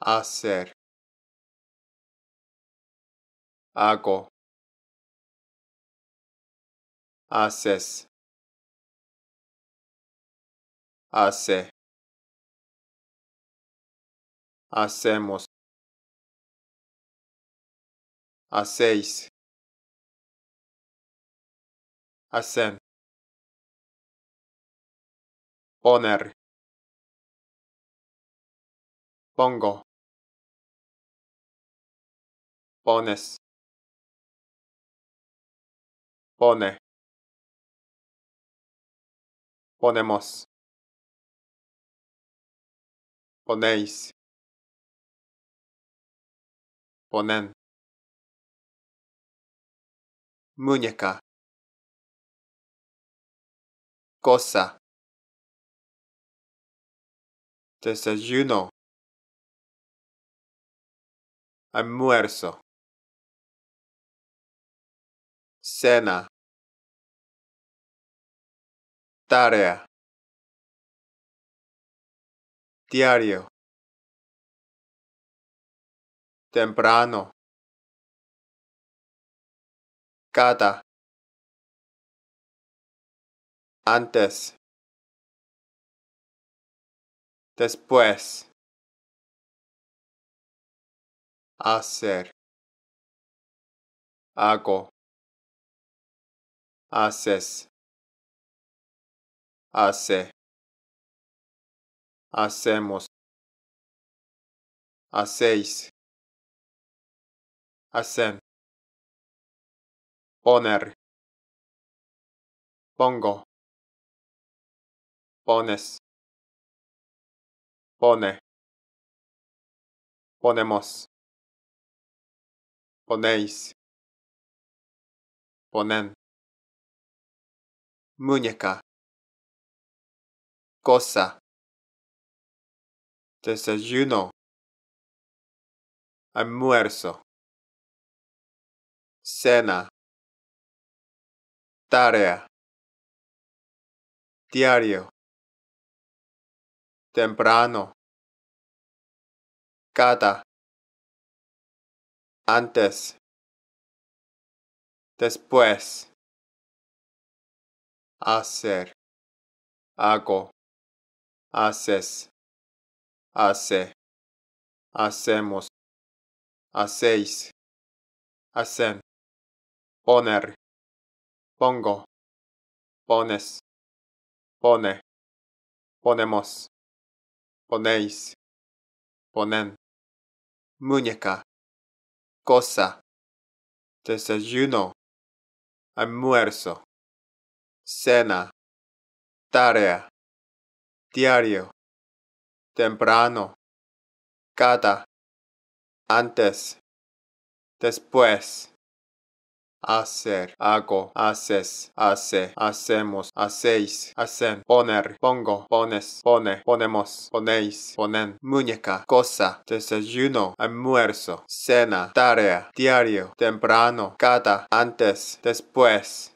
hacer hago haces hace hacemos hacéis hacen poner bongo bones bone ponemos ponéis ponen muñeca cosa desayuno almuerzo, cena, tarea, diario, temprano, cada, antes, después. hacer, hago, haces, hace, hacemos, hacéis, hacen, poner, pongo, pones, pone, ponemos ponéis, ponen, muñeca, cosa, desayuno, almuerzo, cena, tarea, diario, temprano, cada, antes después hacer hago haces hace hacemos hacéis hacen poner pongo pones pone ponemos ponéis ponen muñeca cosa, desayuno, almuerzo, cena, tarea, diario, temprano, cada, antes, después hacer, hago, haces, hace, hacemos, hacéis, hacen, poner, pongo, pones, pone, ponemos, ponéis, ponen, muñeca, cosa, desayuno, almuerzo, cena, tarea, diario, temprano, cada, antes, después.